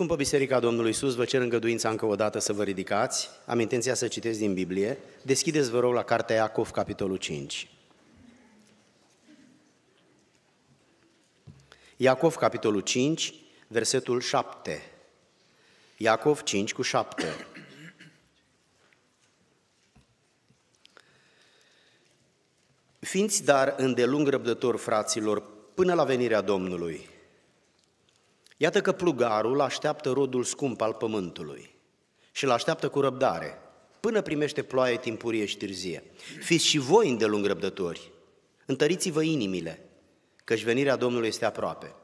Scumpă Biserica Domnului Iisus, vă cer îngăduința încă o dată să vă ridicați. Am intenția să citesc din Biblie. Deschideți, vă rog, la Cartea Iacov, capitolul 5. Iacov, capitolul 5, versetul 7. Iacov 5 cu 7. Fiți dar îndelung răbdător fraților, până la venirea Domnului, Iată că plugarul așteaptă rodul scump al pământului și îl așteaptă cu răbdare, până primește ploaie timpurie și târzie. Fiți și voi îndelung răbdători, întăriți-vă inimile, căci venirea Domnului este aproape.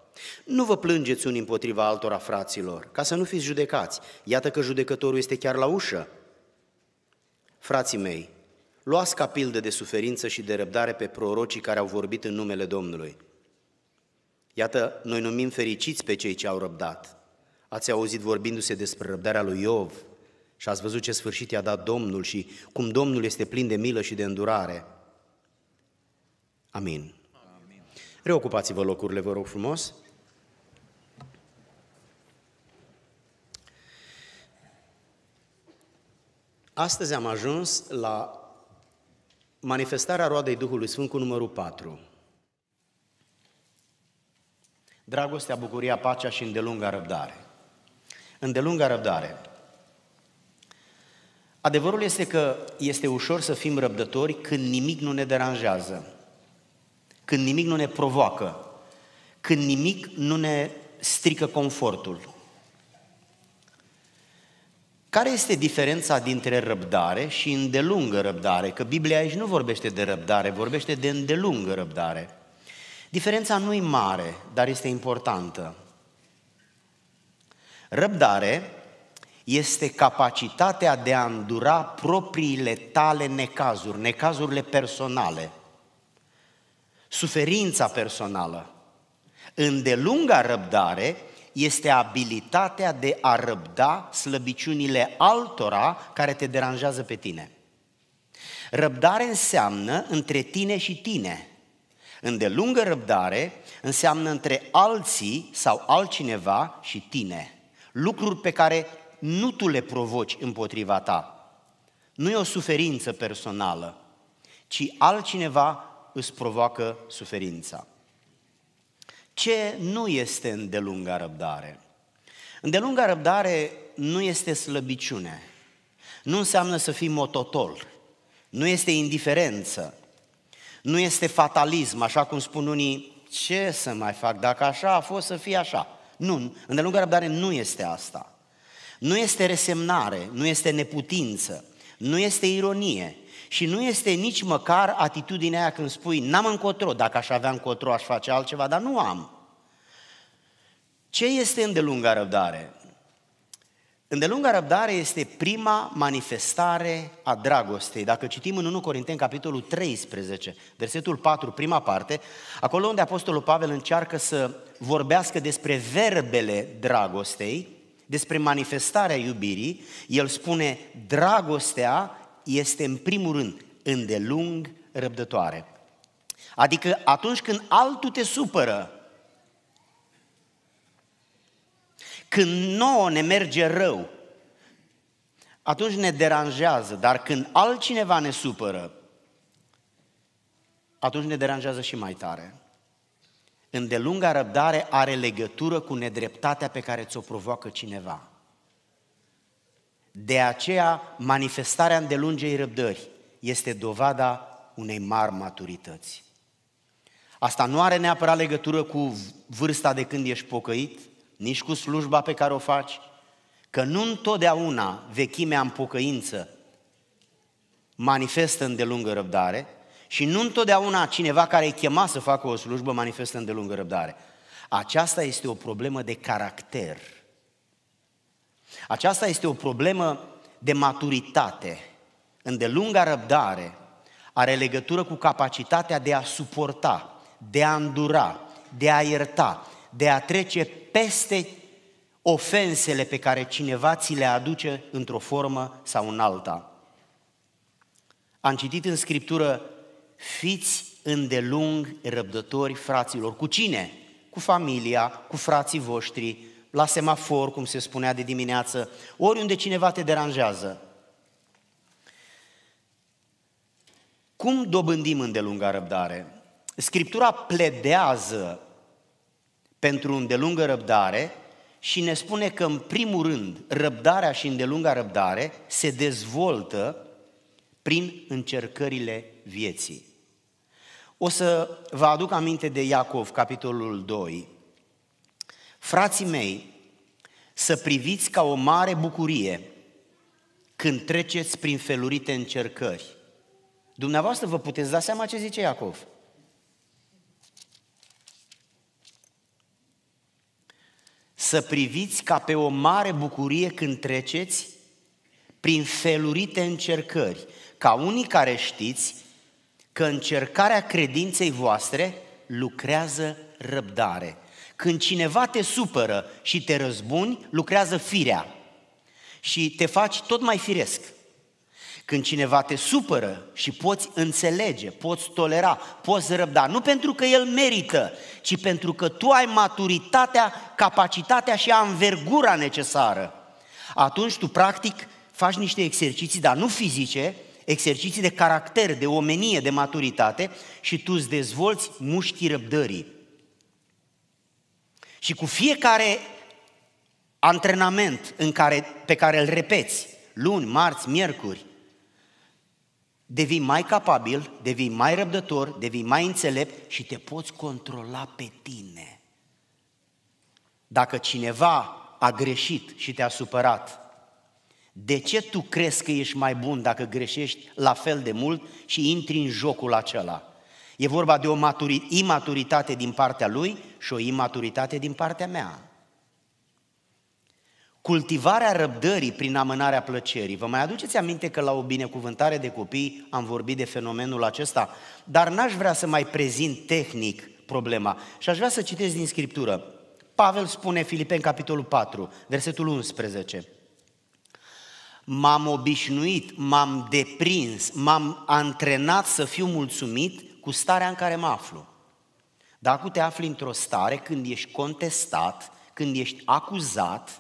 Nu vă plângeți unii împotriva altora fraților, ca să nu fiți judecați. Iată că judecătorul este chiar la ușă. Frații mei, luați ca pildă de suferință și de răbdare pe prorocii care au vorbit în numele Domnului. Iată, noi numim fericiți pe cei ce au răbdat. Ați auzit vorbindu-se despre răbdarea lui Iov și ați văzut ce sfârșit i-a dat Domnul și cum Domnul este plin de milă și de îndurare. Amin. Reocupați-vă locurile, vă rog frumos. Astăzi am ajuns la manifestarea roadei Duhului Sfânt cu numărul 4. Dragostea, bucuria, pacea și îndelunga răbdare. Îndelunga răbdare. Adevărul este că este ușor să fim răbdători când nimic nu ne deranjează, când nimic nu ne provoacă, când nimic nu ne strică confortul. Care este diferența dintre răbdare și îndelungă răbdare? Că Biblia aici nu vorbește de răbdare, vorbește de îndelungă răbdare. Diferența nu e mare, dar este importantă. Răbdare este capacitatea de a îndura propriile tale necazuri, necazurile personale, suferința personală. Îndelunga răbdare este abilitatea de a răbda slăbiciunile altora care te deranjează pe tine. Răbdare înseamnă între tine și tine – Îndelungă răbdare înseamnă între alții sau altcineva și tine. Lucruri pe care nu tu le provoci împotriva ta. Nu e o suferință personală, ci altcineva îți provoacă suferința. Ce nu este îndelunga răbdare? Îndelunga răbdare nu este slăbiciune, nu înseamnă să fii mototol, nu este indiferență, nu este fatalism, așa cum spun unii, ce să mai fac, dacă așa a fost să fie așa. Nu, îndelungă răbdare nu este asta. Nu este resemnare, nu este neputință, nu este ironie și nu este nici măcar atitudinea aia când spui n-am încotro, dacă aș avea încotro aș face altceva, dar nu am. Ce este îndelunga răbdare? Îndelunga răbdare este prima manifestare a dragostei. Dacă citim în 1 Corinteni, capitolul 13, versetul 4, prima parte, acolo unde Apostolul Pavel încearcă să vorbească despre verbele dragostei, despre manifestarea iubirii, el spune, dragostea este în primul rând îndelung răbdătoare. Adică atunci când altul te supără, Când nouă ne merge rău, atunci ne deranjează, dar când altcineva ne supără, atunci ne deranjează și mai tare. Îndelunga răbdare are legătură cu nedreptatea pe care ți-o provoacă cineva. De aceea, manifestarea îndelungei răbdări este dovada unei mari maturități. Asta nu are neapărat legătură cu vârsta de când ești pocăit, nici cu slujba pe care o faci, că nu întotdeauna vechimea în pocăință manifestă îndelungă răbdare și nu întotdeauna cineva care e chemat să facă o slujbă manifestă îndelungă răbdare. Aceasta este o problemă de caracter. Aceasta este o problemă de maturitate. Îndelunga răbdare are legătură cu capacitatea de a suporta, de a îndura, de a ierta, de a trece peste ofensele pe care cineva ți le aduce într-o formă sau în alta. Am citit în Scriptură, fiți îndelung răbdători fraților. Cu cine? Cu familia, cu frații voștri, la semafor, cum se spunea de dimineață, oriunde cineva te deranjează. Cum dobândim îndelunga răbdare? Scriptura pledează pentru îndelungă răbdare și ne spune că, în primul rând, răbdarea și îndelunga răbdare se dezvoltă prin încercările vieții. O să vă aduc aminte de Iacov, capitolul 2. Frații mei, să priviți ca o mare bucurie când treceți prin felurite încercări. Dumneavoastră vă puteți da seama ce zice Iacov. să priviți ca pe o mare bucurie când treceți prin felurite încercări, ca unii care știți că încercarea credinței voastre lucrează răbdare. Când cineva te supără și te răzbuni, lucrează firea și te faci tot mai firesc. Când cineva te supără și poți înțelege, poți tolera, poți răbda, nu pentru că el merită, ci pentru că tu ai maturitatea, capacitatea și anvergura necesară, atunci tu practic faci niște exerciții, dar nu fizice, exerciții de caracter, de omenie, de maturitate și tu îți dezvolți mușchii răbdării. Și cu fiecare antrenament în care, pe care îl repeți, luni, marți, miercuri, devii mai capabil, devii mai răbdător, devii mai înțelept și te poți controla pe tine. Dacă cineva a greșit și te-a supărat, de ce tu crezi că ești mai bun dacă greșești la fel de mult și intri în jocul acela? E vorba de o imaturitate din partea lui și o imaturitate din partea mea. Cultivarea răbdării prin amânarea plăcerii. Vă mai aduceți aminte că la o binecuvântare de copii am vorbit de fenomenul acesta? Dar n-aș vrea să mai prezint tehnic problema. Și aș vrea să citesc din Scriptură. Pavel spune Filipen, capitolul 4, versetul 11. M-am obișnuit, m-am deprins, m-am antrenat să fiu mulțumit cu starea în care mă aflu. Dacă te afli într-o stare când ești contestat, când ești acuzat,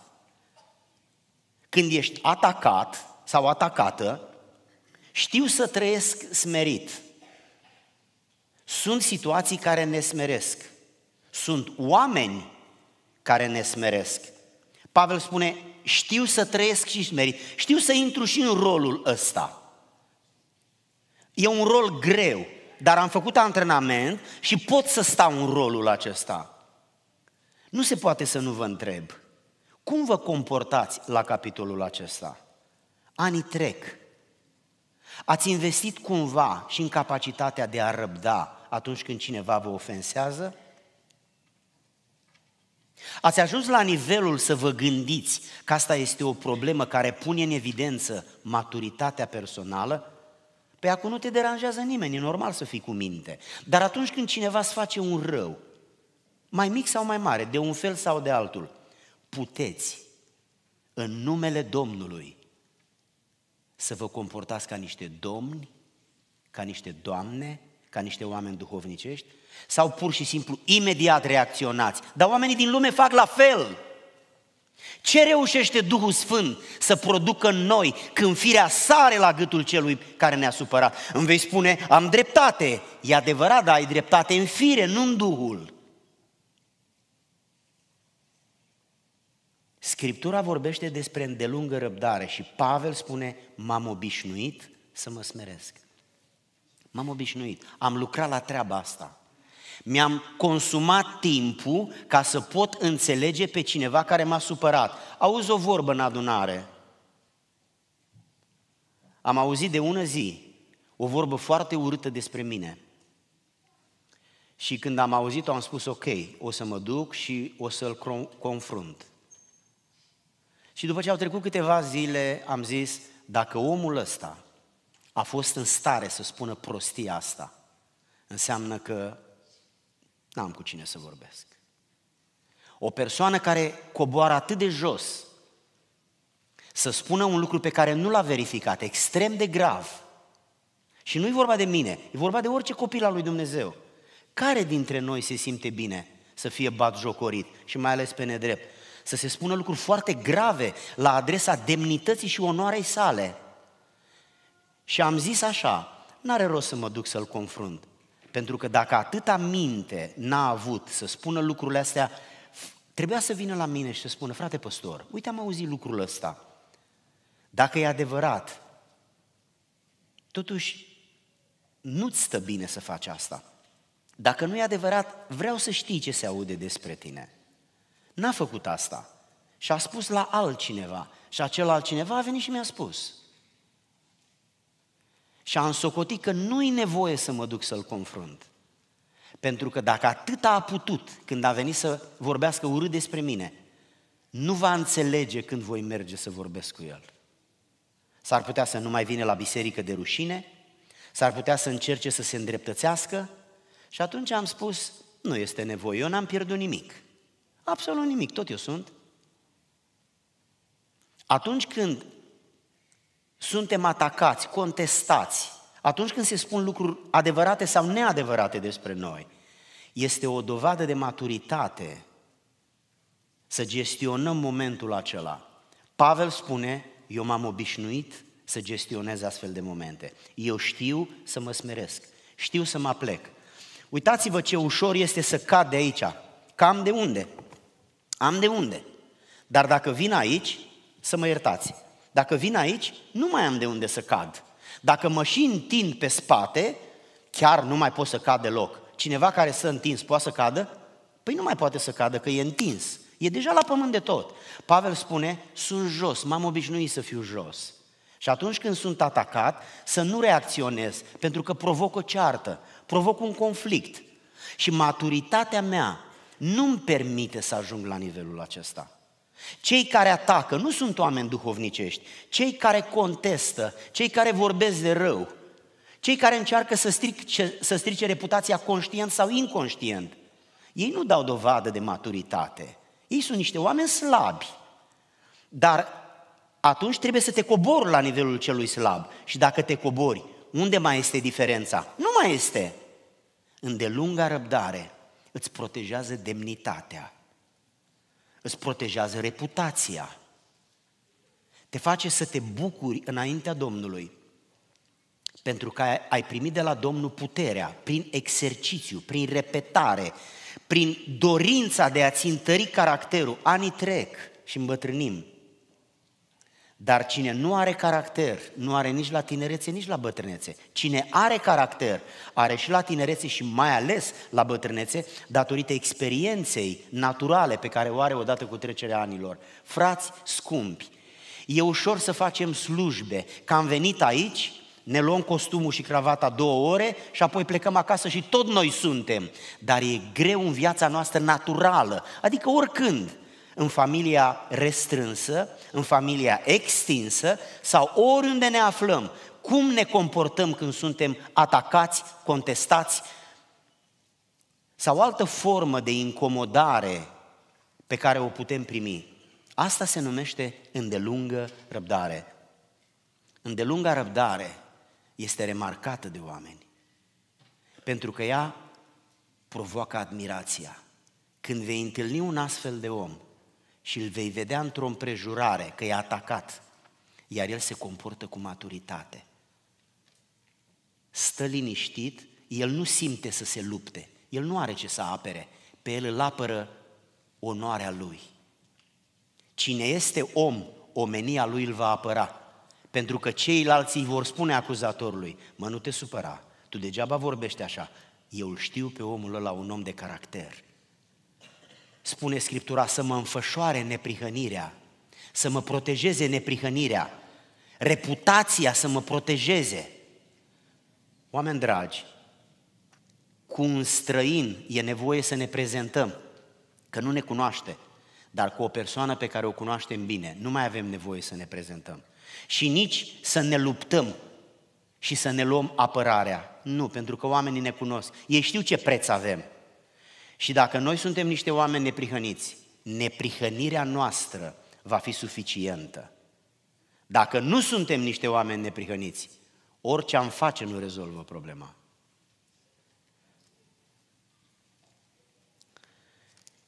când ești atacat sau atacată, știu să trăiesc smerit. Sunt situații care ne smeresc. Sunt oameni care ne smeresc. Pavel spune, știu să trăiesc și smerit. Știu să intru și în rolul ăsta. E un rol greu, dar am făcut antrenament și pot să stau în rolul acesta. Nu se poate să nu vă întreb. Cum vă comportați la capitolul acesta? Anii trec. Ați investit cumva și în capacitatea de a răbda atunci când cineva vă ofensează? Ați ajuns la nivelul să vă gândiți că asta este o problemă care pune în evidență maturitatea personală? Pe acum nu te deranjează nimeni, e normal să fii cu minte. Dar atunci când cineva îți face un rău, mai mic sau mai mare, de un fel sau de altul, puteți, în numele Domnului, să vă comportați ca niște domni, ca niște doamne, ca niște oameni duhovnicești, sau pur și simplu imediat reacționați. Dar oamenii din lume fac la fel. Ce reușește Duhul Sfânt să producă în noi când firea sare la gâtul celui care ne-a supărat? Îmi vei spune, am dreptate. E adevărat, dar ai dreptate în fire, nu în Duhul. Scriptura vorbește despre îndelungă răbdare și Pavel spune, m-am obișnuit să mă smeresc. M-am obișnuit, am lucrat la treaba asta. Mi-am consumat timpul ca să pot înțelege pe cineva care m-a supărat. Auzi o vorbă în adunare. Am auzit de ună zi o vorbă foarte urâtă despre mine. Și când am auzit-o, am spus, ok, o să mă duc și o să-l confrunt. Și după ce au trecut câteva zile, am zis, dacă omul ăsta a fost în stare să spună prostia asta, înseamnă că n-am cu cine să vorbesc. O persoană care coboară atât de jos să spună un lucru pe care nu l-a verificat, extrem de grav. Și nu i vorba de mine, e vorba de orice copil al lui Dumnezeu. Care dintre noi se simte bine să fie bat jocorit și mai ales pe nedrept? să se spună lucruri foarte grave la adresa demnității și onoarei sale. Și am zis așa, n-are rost să mă duc să-l confrunt, pentru că dacă atâta minte n-a avut să spună lucrurile astea, trebuia să vină la mine și să spună, frate păstor, uite am auzit lucrul ăsta, dacă e adevărat, totuși nu-ți stă bine să faci asta. Dacă nu e adevărat, vreau să știi ce se aude despre tine. N-a făcut asta. Și a spus la altcineva. Și acel altcineva a venit și mi-a spus. Și a însocotit că nu-i nevoie să mă duc să-l confrunt. Pentru că dacă atât a putut când a venit să vorbească urât despre mine, nu va înțelege când voi merge să vorbesc cu el. S-ar putea să nu mai vină la biserică de rușine, s-ar putea să încerce să se îndreptățească și atunci am spus, nu este nevoie, eu n-am pierdut nimic. Absolut nimic, tot eu sunt. Atunci când suntem atacați, contestați, atunci când se spun lucruri adevărate sau neadevărate despre noi, este o dovadă de maturitate să gestionăm momentul acela. Pavel spune, eu m-am obișnuit să gestionez astfel de momente. Eu știu să mă smeresc, știu să mă plec. Uitați-vă ce ușor este să cad de aici. Cam de unde? Am de unde. Dar dacă vin aici, să mă iertați. Dacă vin aici, nu mai am de unde să cad. Dacă mă și întind pe spate, chiar nu mai pot să cad deloc. Cineva care s-a întins poate să cadă? Păi nu mai poate să cadă, că e întins. E deja la pământ de tot. Pavel spune, sunt jos, m-am obișnuit să fiu jos. Și atunci când sunt atacat, să nu reacționez, pentru că provoc o ceartă, provoc un conflict. Și maturitatea mea nu-mi permite să ajung la nivelul acesta. Cei care atacă nu sunt oameni duhovnicești, cei care contestă, cei care vorbesc de rău, cei care încearcă să strice, să strice reputația conștient sau inconștient, ei nu dau dovadă de maturitate. Ei sunt niște oameni slabi. Dar atunci trebuie să te cobori la nivelul celui slab. Și dacă te cobori, unde mai este diferența? Nu mai este. Îndelunga răbdare îți protejează demnitatea, îți protejează reputația, te face să te bucuri înaintea Domnului, pentru că ai primit de la Domnul puterea, prin exercițiu, prin repetare, prin dorința de a-ți întări caracterul. Anii trec și îmbătrânim. Dar cine nu are caracter, nu are nici la tinerețe, nici la bătrânețe. Cine are caracter, are și la tinerețe și mai ales la bătrânețe, datorită experienței naturale pe care o are odată cu trecerea anilor. Frați scumpi, e ușor să facem slujbe, că am venit aici, ne luăm costumul și cravata două ore și apoi plecăm acasă și tot noi suntem. Dar e greu în viața noastră naturală, adică oricând în familia restrânsă, în familia extinsă sau oriunde ne aflăm, cum ne comportăm când suntem atacați, contestați sau altă formă de incomodare pe care o putem primi. Asta se numește îndelungă răbdare. Îndelunga răbdare este remarcată de oameni, pentru că ea provoacă admirația. Când vei întâlni un astfel de om, și îl vei vedea într-o împrejurare că e atacat, iar el se comportă cu maturitate. Stă liniștit, el nu simte să se lupte, el nu are ce să apere, pe el îl apără onoarea lui. Cine este om, omenia lui îl va apăra, pentru că ceilalți îi vor spune acuzatorului, mă nu te supăra, tu degeaba vorbești așa, eu îl știu pe omul ăla un om de caracter, spune Scriptura, să mă înfășoare neprihănirea, să mă protejeze neprihănirea, reputația să mă protejeze. Oameni dragi, cu un străin e nevoie să ne prezentăm, că nu ne cunoaște, dar cu o persoană pe care o cunoaștem bine, nu mai avem nevoie să ne prezentăm. Și nici să ne luptăm și să ne luăm apărarea. Nu, pentru că oamenii ne cunosc. Ei știu ce preț avem. Și dacă noi suntem niște oameni neprihăniți, neprihănirea noastră va fi suficientă. Dacă nu suntem niște oameni neprihăniți, orice am face nu rezolvă problema.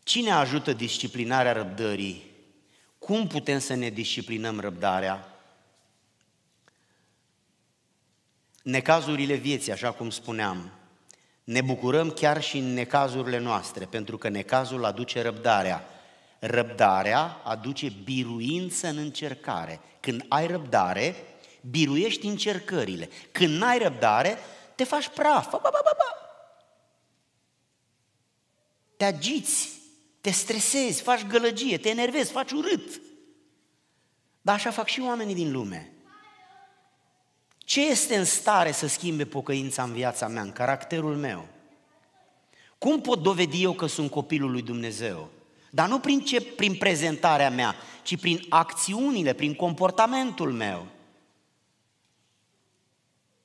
Cine ajută disciplinarea răbdării? Cum putem să ne disciplinăm răbdarea? Necazurile vieții, așa cum spuneam, ne bucurăm chiar și în necazurile noastre, pentru că necazul aduce răbdarea. Răbdarea aduce biruință în încercare. Când ai răbdare, biruiești încercările. Când n-ai răbdare, te faci praf. Ba, ba, ba, ba. Te agiți, te stresezi, faci gălăgie, te enervezi, faci urât. Dar așa fac și oamenii din lume. Ce este în stare să schimbe pocăința în viața mea, în caracterul meu? Cum pot dovedi eu că sunt copilul lui Dumnezeu? Dar nu prin, ce, prin prezentarea mea, ci prin acțiunile, prin comportamentul meu.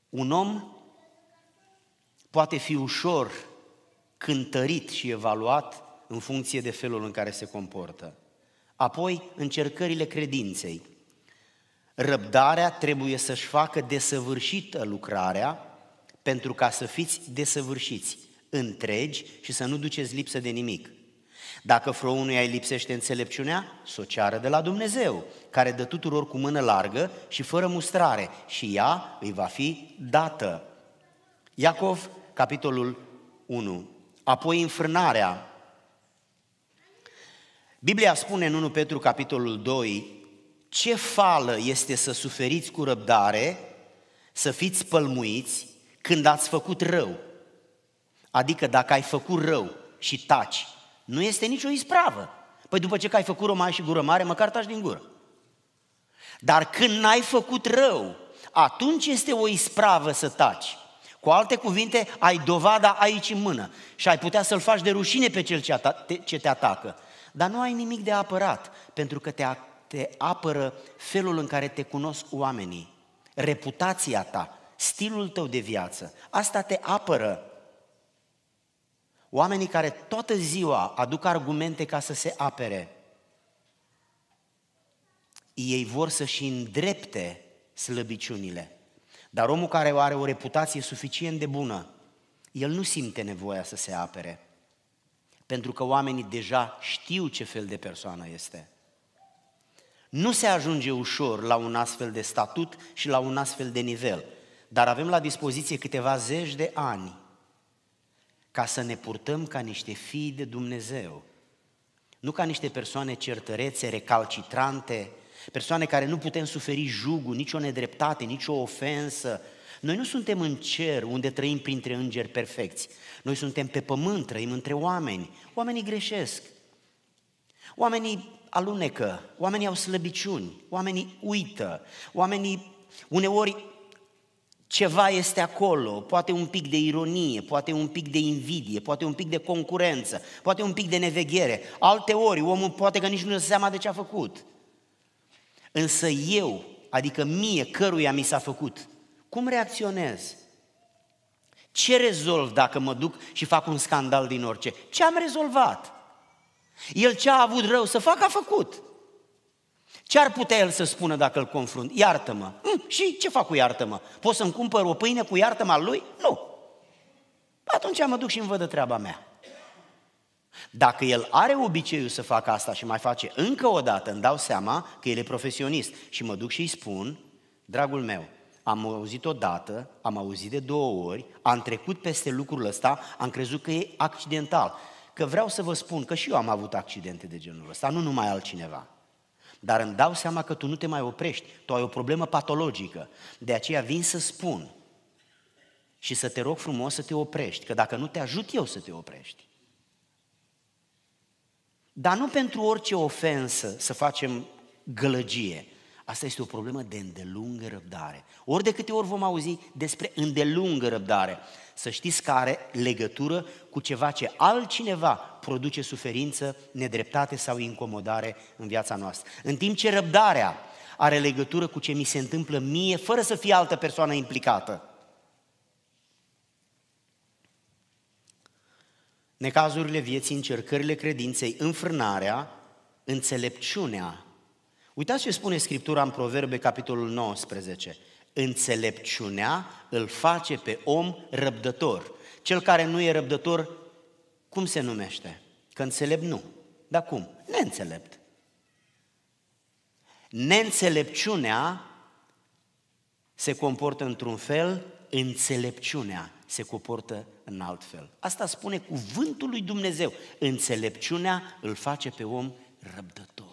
Un om poate fi ușor cântărit și evaluat în funcție de felul în care se comportă. Apoi, încercările credinței. Răbdarea trebuie să-și facă desăvârșită lucrarea pentru ca să fiți desăvârșiți, întregi și să nu duceți lipsă de nimic. Dacă frăunuia îi lipsește înțelepciunea, s o ceară de la Dumnezeu, care dă tuturor cu mână largă și fără mustrare și ea îi va fi dată. Iacov, capitolul 1. Apoi înfrânarea. Biblia spune în 1 Petru, capitolul 2, ce fală este să suferiți cu răbdare, să fiți pălmuiți când ați făcut rău. Adică dacă ai făcut rău și taci, nu este nicio ispravă. Păi după ce că ai făcut rău și gură mare, măcar taci din gură. Dar când n-ai făcut rău, atunci este o ispravă să taci. Cu alte cuvinte, ai dovada aici în mână și ai putea să-l faci de rușine pe cel ce te atacă. Dar nu ai nimic de apărat, pentru că te te apără felul în care te cunosc oamenii, reputația ta, stilul tău de viață. Asta te apără. Oamenii care toată ziua aduc argumente ca să se apere, ei vor să-și îndrepte slăbiciunile. Dar omul care are o reputație suficient de bună, el nu simte nevoia să se apere. Pentru că oamenii deja știu ce fel de persoană este. Nu se ajunge ușor la un astfel de statut și la un astfel de nivel, dar avem la dispoziție câteva zeci de ani ca să ne purtăm ca niște fii de Dumnezeu, nu ca niște persoane certărețe, recalcitrante, persoane care nu putem suferi jugul, nicio nedreptate, nicio ofensă. Noi nu suntem în cer unde trăim printre îngeri perfecți. Noi suntem pe pământ, trăim între oameni. Oamenii greșesc. Oamenii alunecă, oamenii au slăbiciuni, oamenii uită, oamenii uneori ceva este acolo, poate un pic de ironie, poate un pic de invidie, poate un pic de concurență, poate un pic de neveghere. Alte ori, omul poate că nici nu se seama de ce a făcut. Însă eu, adică mie, căruia mi s-a făcut, cum reacționez? Ce rezolv dacă mă duc și fac un scandal din orice? Ce am rezolvat? El ce a avut rău să facă, a făcut. Ce ar putea el să spună dacă îl confrunt? Iartă-mă. Mm, și ce fac cu iartă-mă? Pot să-mi cumpăr o pâine cu iartă-mă al lui? Nu. Păi atunci mă duc și îmi văd de treaba mea. Dacă el are obiceiul să facă asta și mai face încă o dată, îmi dau seama că el e profesionist și mă duc și îi spun, dragul meu, am auzit o dată, am auzit de două ori, am trecut peste lucrul ăsta, am crezut că e accidental că vreau să vă spun că și eu am avut accidente de genul ăsta, nu numai altcineva. Dar îmi dau seama că tu nu te mai oprești, tu ai o problemă patologică. De aceea vin să spun și să te rog frumos să te oprești, că dacă nu te ajut eu să te oprești. Dar nu pentru orice ofensă să facem gălăgie. Asta este o problemă de îndelungă răbdare. Ori de câte ori vom auzi despre îndelungă răbdare, să știți că are legătură cu ceva ce altcineva produce suferință, nedreptate sau incomodare în viața noastră. În timp ce răbdarea are legătură cu ce mi se întâmplă mie, fără să fie altă persoană implicată. Necazurile vieții, încercările credinței, înfrânarea, înțelepciunea. Uitați ce spune Scriptura în Proverbe, capitolul 19. Înțelepciunea îl face pe om răbdător. Cel care nu e răbdător, cum se numește? Că înțelept nu. Dar cum? Neînțelept. Neînțelepciunea se comportă într-un fel, înțelepciunea se comportă în alt fel. Asta spune cuvântul lui Dumnezeu. Înțelepciunea îl face pe om răbdător.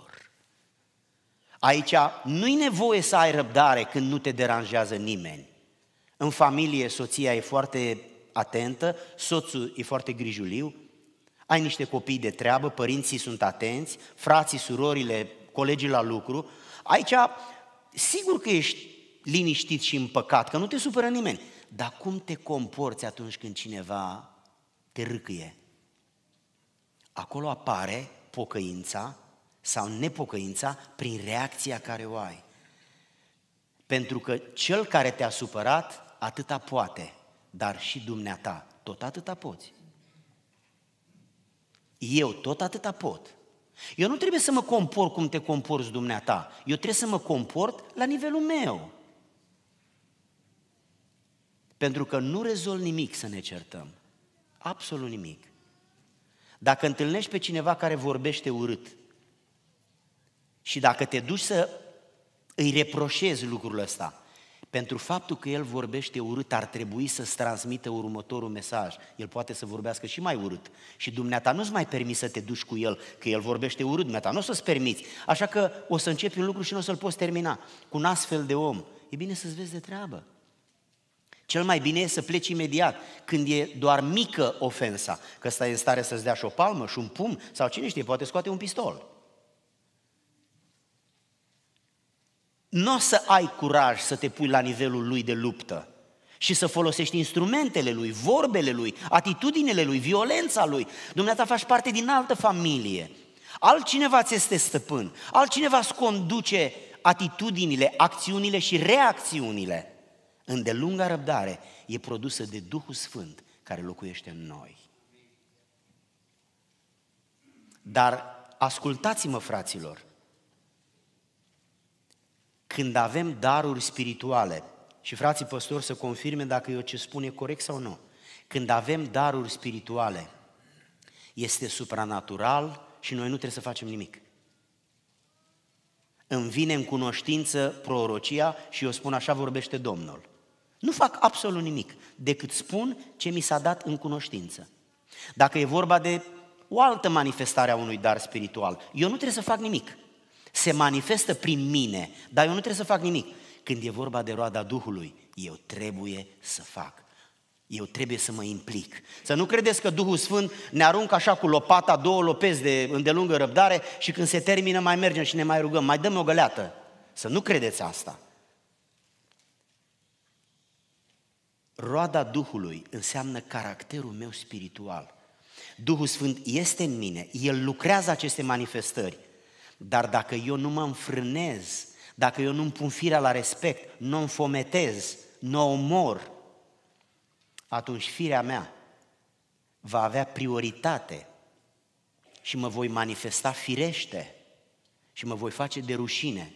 Aici nu-i nevoie să ai răbdare când nu te deranjează nimeni. În familie soția e foarte atentă, soțul e foarte grijuliu, ai niște copii de treabă, părinții sunt atenți, frații, surorile, colegii la lucru. Aici, sigur că ești liniștit și împăcat, că nu te supără nimeni. Dar cum te comporți atunci când cineva te râcâie? Acolo apare pocăința, sau nepocăința prin reacția care o ai. Pentru că cel care te-a supărat atâta poate, dar și dumneata tot atâta poți. Eu tot atâta pot. Eu nu trebuie să mă comport cum te comporți dumneata. Eu trebuie să mă comport la nivelul meu. Pentru că nu rezolv nimic să ne certăm. Absolut nimic. Dacă întâlnești pe cineva care vorbește urât, și dacă te duci să îi reproșezi lucrul ăsta, pentru faptul că el vorbește urât, ar trebui să-ți transmită următorul mesaj. El poate să vorbească și mai urât. Și dumneata nu-ți mai permis să te duci cu el, că el vorbește urât, dumneata nu o să-ți permiți. Așa că o să începi un lucru și nu o să-l poți termina. Cu un astfel de om, e bine să-ți vezi de treabă. Cel mai bine e să pleci imediat, când e doar mică ofensa, că stai în stare să-ți dea și o palmă și un pum, sau cine știe, poate scoate un pistol. nu o să ai curaj să te pui la nivelul lui de luptă și să folosești instrumentele lui, vorbele lui, atitudinile lui, violența lui. Dumneata faci parte din altă familie. Altcineva ți este stăpân, altcineva îți conduce atitudinile, acțiunile și reacțiunile. Îndelunga răbdare e produsă de Duhul Sfânt care locuiește în noi. Dar ascultați-mă, fraților, când avem daruri spirituale, și frații păstori să confirme dacă eu ce spun e corect sau nu, când avem daruri spirituale, este supranatural și noi nu trebuie să facem nimic. Îmi vine în cunoștință prorocia și eu spun așa vorbește Domnul. Nu fac absolut nimic decât spun ce mi s-a dat în cunoștință. Dacă e vorba de o altă manifestare a unui dar spiritual, eu nu trebuie să fac nimic se manifestă prin mine, dar eu nu trebuie să fac nimic. Când e vorba de roada Duhului, eu trebuie să fac. Eu trebuie să mă implic. Să nu credeți că Duhul Sfânt ne aruncă așa cu lopata două lopezi de îndelungă răbdare și când se termină mai mergem și ne mai rugăm, mai dăm o găleată. Să nu credeți asta. Roada Duhului înseamnă caracterul meu spiritual. Duhul Sfânt este în mine, El lucrează aceste manifestări. Dar dacă eu nu mă înfrânez, dacă eu nu-mi pun firea la respect, nu fometez, nu omor, atunci firea mea va avea prioritate și mă voi manifesta firește și mă voi face de rușine.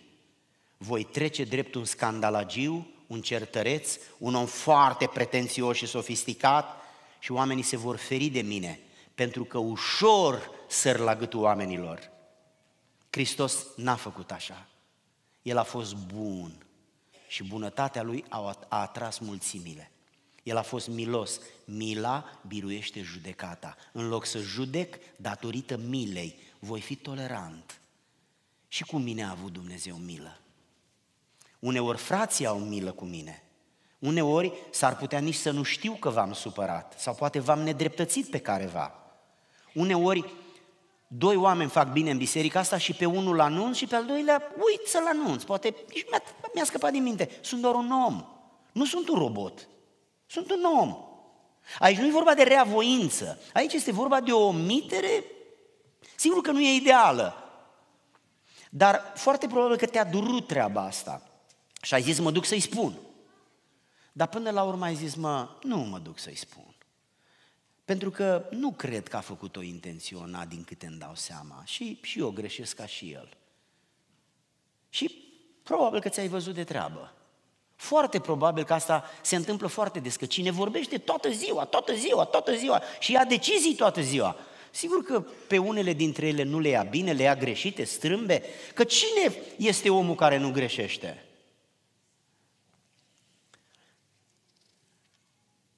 Voi trece drept un scandalagiu, un certăreț, un om foarte pretențios și sofisticat și oamenii se vor feri de mine, pentru că ușor săr la gâtul oamenilor. Hristos n-a făcut așa. El a fost bun și bunătatea lui a atras mulțimile. El a fost milos. Mila biruiește judecata. În loc să judec, datorită milei, voi fi tolerant. Și cu mine a avut Dumnezeu milă. Uneori frații au milă cu mine. Uneori s-ar putea nici să nu știu că v-am supărat sau poate v-am nedreptățit pe careva. Uneori doi oameni fac bine în biserica asta și pe unul anunț și pe al doilea uit să-l anunț. Poate nici mi-a, mi scăpat din minte. Sunt doar un om. Nu sunt un robot. Sunt un om. Aici nu e vorba de reavoință. Aici este vorba de o omitere. Sigur că nu e ideală. Dar foarte probabil că te-a durut treaba asta. Și ai zis, mă duc să-i spun. Dar până la urmă ai zis, mă, nu mă duc să-i spun. Pentru că nu cred că a făcut-o intenționat din câte îmi dau seama. Și, și eu greșesc ca și el. Și probabil că ți-ai văzut de treabă. Foarte probabil că asta se întâmplă foarte des, că cine vorbește toată ziua, toată ziua, toată ziua și ia decizii toată ziua. Sigur că pe unele dintre ele nu le ia bine, le ia greșite, strâmbe, că cine este omul care nu greșește?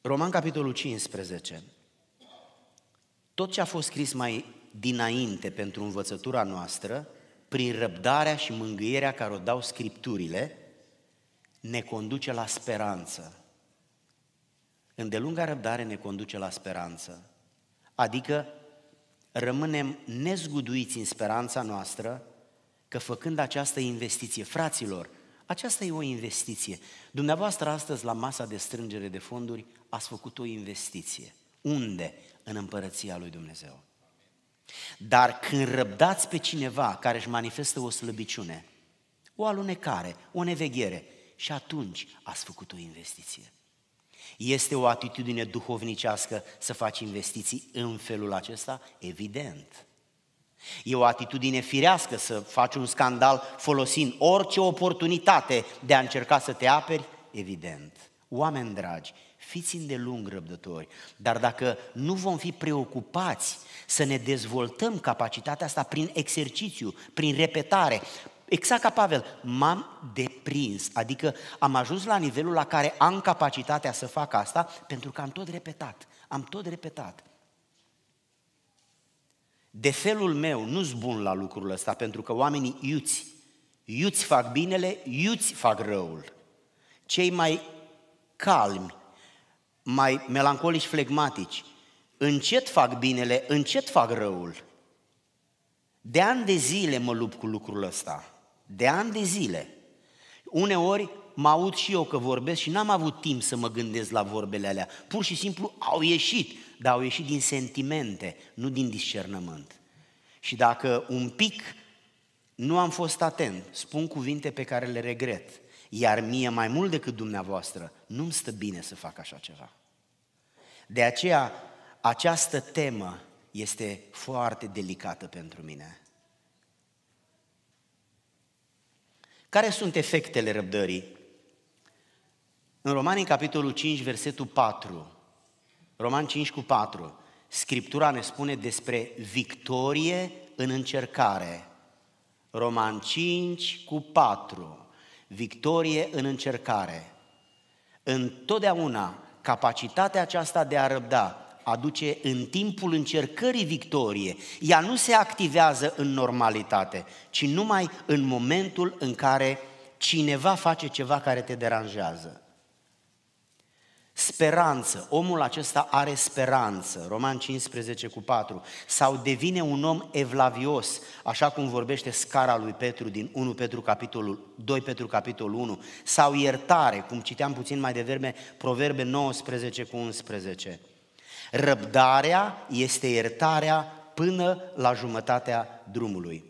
Roman capitolul 15. Tot ce a fost scris mai dinainte pentru învățătura noastră, prin răbdarea și mângâierea care o dau scripturile, ne conduce la speranță. Îndelunga răbdare ne conduce la speranță. Adică rămânem nezguduiți în speranța noastră că făcând această investiție, fraților, aceasta e o investiție. Dumneavoastră astăzi la masa de strângere de fonduri ați făcut o investiție. Unde? în împărăția lui Dumnezeu. Dar când răbdați pe cineva care își manifestă o slăbiciune, o alunecare, o neveghere, și atunci ați făcut o investiție. Este o atitudine duhovnicească să faci investiții în felul acesta? Evident. E o atitudine firească să faci un scandal folosind orice oportunitate de a încerca să te aperi? Evident. Oameni dragi, Fiți îndelung răbdători, dar dacă nu vom fi preocupați să ne dezvoltăm capacitatea asta prin exercițiu, prin repetare, exact ca Pavel, m-am deprins, adică am ajuns la nivelul la care am capacitatea să fac asta pentru că am tot repetat, am tot repetat. De felul meu nu-s bun la lucrul ăsta pentru că oamenii iuți, iuți fac binele, iuți fac răul. Cei mai calmi mai melancolici, flegmatici, încet fac binele, încet fac răul. De ani de zile mă lupt cu lucrul ăsta. De ani de zile. Uneori mă aud și eu că vorbesc și n-am avut timp să mă gândesc la vorbele alea. Pur și simplu au ieșit, dar au ieșit din sentimente, nu din discernământ. Și dacă un pic nu am fost atent, spun cuvinte pe care le regret, iar mie mai mult decât dumneavoastră, nu-mi stă bine să fac așa ceva. De aceea, această temă este foarte delicată pentru mine. Care sunt efectele răbdării? În Romani, capitolul 5, versetul 4, Roman 5 cu 4, Scriptura ne spune despre victorie în încercare. Roman 5 cu 4 victorie în încercare. Întotdeauna capacitatea aceasta de a răbda aduce în timpul încercării victorie. Ea nu se activează în normalitate, ci numai în momentul în care cineva face ceva care te deranjează. Speranță. Omul acesta are speranță. Roman 15 cu 4. Sau devine un om evlavios, așa cum vorbește scara lui Petru din 1 Petru capitolul 2 Petru capitolul 1. Sau iertare, cum citeam puțin mai devreme, Proverbe 19 cu 11. Răbdarea este iertarea până la jumătatea drumului.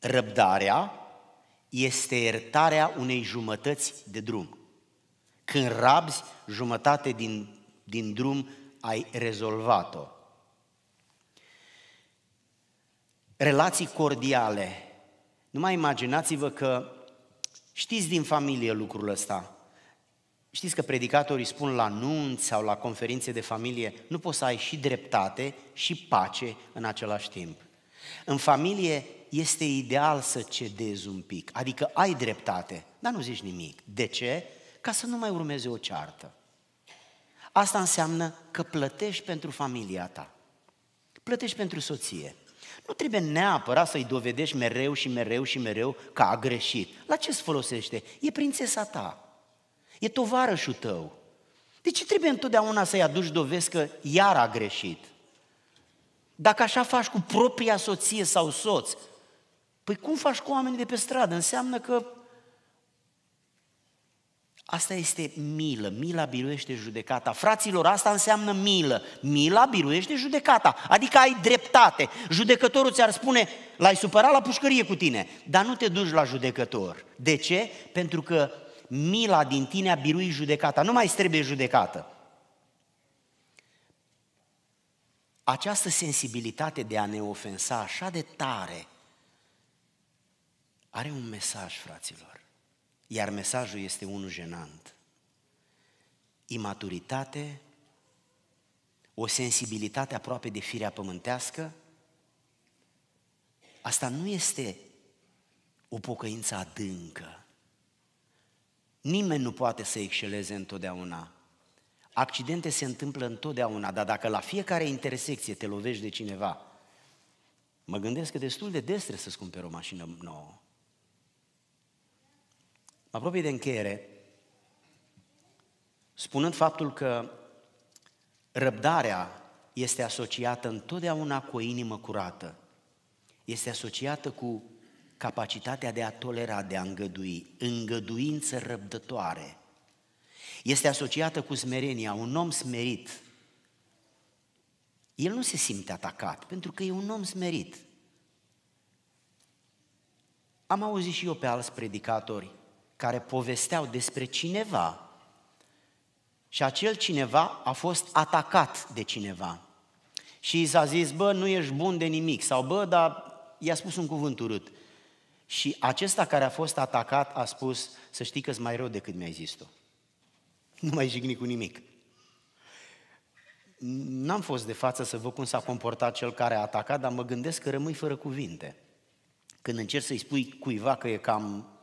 Răbdarea este iertarea unei jumătăți de drum. Când rabzi, jumătate din, din drum ai rezolvat-o. Relații cordiale. Nu mai imaginați-vă că știți din familie lucrul ăsta. Știți că predicatorii spun la nunți sau la conferințe de familie, nu poți să ai și dreptate și pace în același timp. În familie este ideal să cedezi un pic, adică ai dreptate, dar nu zici nimic. De ce? ca să nu mai urmeze o ceartă. Asta înseamnă că plătești pentru familia ta. Plătești pentru soție. Nu trebuie neapărat să-i dovedești mereu și mereu și mereu că a greșit. La ce-ți folosește? E prințesa ta. E tovarășul tău. De ce trebuie întotdeauna să-i aduci dovezi că iar a greșit? Dacă așa faci cu propria soție sau soț, păi cum faci cu oamenii de pe stradă? Înseamnă că Asta este milă, mila biruiește judecata. Fraților, asta înseamnă milă. Mila biruiește judecata, adică ai dreptate. Judecătorul ți-ar spune, l-ai supărat la pușcărie cu tine, dar nu te duci la judecător. De ce? Pentru că mila din tine a birui judecata, nu mai trebuie judecată. Această sensibilitate de a ne ofensa așa de tare are un mesaj, fraților. Iar mesajul este unul jenant. Imaturitate, o sensibilitate aproape de firea pământească, asta nu este o pocăință adâncă. Nimeni nu poate să exceleze întotdeauna. Accidente se întâmplă întotdeauna, dar dacă la fiecare intersecție te lovești de cineva, mă gândesc că destul de des trebuie să-ți cumperi o mașină nouă apropie de încheiere, spunând faptul că răbdarea este asociată întotdeauna cu o inimă curată, este asociată cu capacitatea de a tolera, de a îngădui, îngăduință răbdătoare. Este asociată cu smerenia, un om smerit. El nu se simte atacat, pentru că e un om smerit. Am auzit și eu pe alți predicatori care povesteau despre cineva și acel cineva a fost atacat de cineva. Și i s-a zis, bă, nu ești bun de nimic, sau bă, dar i-a spus un cuvânt urât. Și acesta care a fost atacat a spus, să știi că-s mai rău decât mi-ai zis tu. Nu mai jigni cu nimic. N-am fost de față să văd cum s-a comportat cel care a atacat, dar mă gândesc că rămâi fără cuvinte. Când încerci să-i spui cuiva că e cam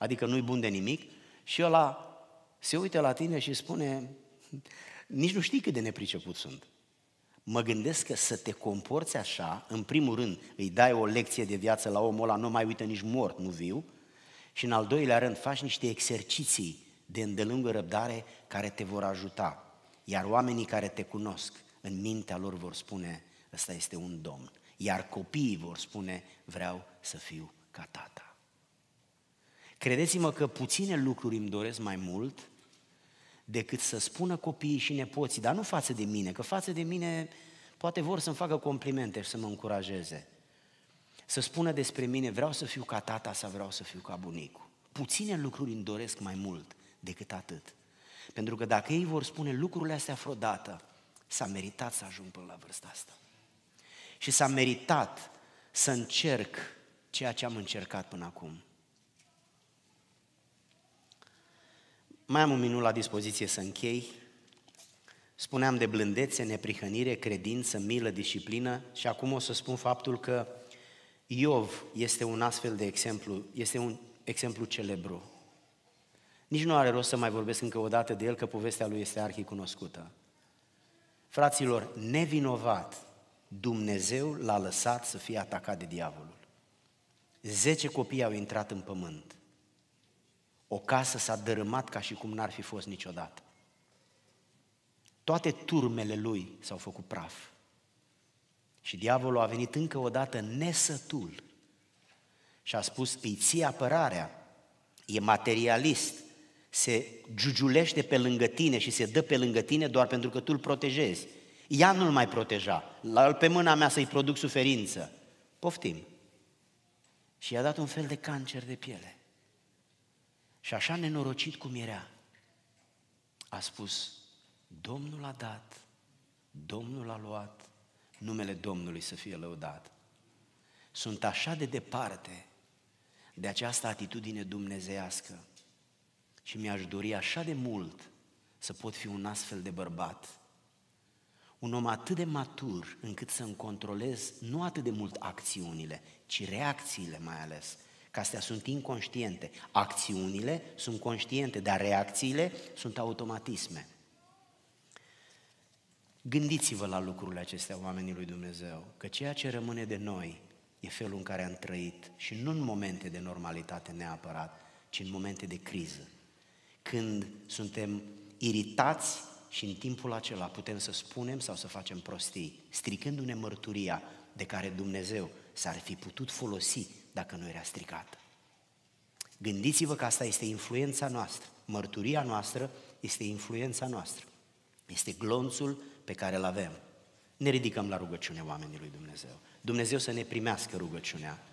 adică nu-i bun de nimic, și ăla se uită la tine și spune, nici nu știi cât de nepriceput sunt. Mă gândesc că să te comporți așa, în primul rând îi dai o lecție de viață la omul ăla, nu mai uită nici mort, nu viu, și în al doilea rând faci niște exerciții de îndelungă răbdare care te vor ajuta. Iar oamenii care te cunosc, în mintea lor vor spune, ăsta este un domn. Iar copiii vor spune, vreau să fiu ca tata. Credeți-mă că puține lucruri îmi doresc mai mult decât să spună copiii și nepoții, dar nu față de mine, că față de mine poate vor să-mi facă complimente și să mă încurajeze. Să spună despre mine, vreau să fiu ca tata sau vreau să fiu ca bunicul. Puține lucruri îmi doresc mai mult decât atât. Pentru că dacă ei vor spune lucrurile astea vreodată, s-a meritat să ajung până la vârsta asta. Și s-a meritat să încerc ceea ce am încercat până acum. Mai am un minut la dispoziție să închei. Spuneam de blândețe, neprihănire, credință, milă, disciplină și acum o să spun faptul că Iov este un astfel de exemplu, este un exemplu celebru. Nici nu are rost să mai vorbesc încă o dată de el, că povestea lui este arhicunoscută. Fraților, nevinovat, Dumnezeu l-a lăsat să fie atacat de diavolul. Zece copii au intrat în pământ. O casă s-a dărâmat ca și cum n-ar fi fost niciodată. Toate turmele lui s-au făcut praf. Și diavolul a venit încă o dată nesătul și a spus, îi ții apărarea, e materialist, se giugiulește pe lângă tine și se dă pe lângă tine doar pentru că tu îl protejezi. Ea nu-l mai proteja, la pe mâna mea să-i produc suferință. Poftim. Și i-a dat un fel de cancer de piele. Și așa nenorocit cum era, a spus, Domnul a dat, Domnul a luat, numele Domnului să fie lăudat. Sunt așa de departe de această atitudine dumnezeiască și mi-aș dori așa de mult să pot fi un astfel de bărbat, un om atât de matur încât să-mi controlez nu atât de mult acțiunile, ci reacțiile mai ales, Că astea sunt inconștiente. Acțiunile sunt conștiente, dar reacțiile sunt automatisme. Gândiți-vă la lucrurile acestea, oamenii lui Dumnezeu, că ceea ce rămâne de noi e felul în care am trăit și nu în momente de normalitate neapărat, ci în momente de criză. Când suntem iritați și în timpul acela putem să spunem sau să facem prostii, stricându-ne mărturia de care Dumnezeu s-ar fi putut folosi dacă nu era stricată. Gândiți-vă că asta este influența noastră, mărturia noastră este influența noastră, este glonțul pe care îl avem. Ne ridicăm la rugăciune oamenii lui Dumnezeu. Dumnezeu să ne primească rugăciunea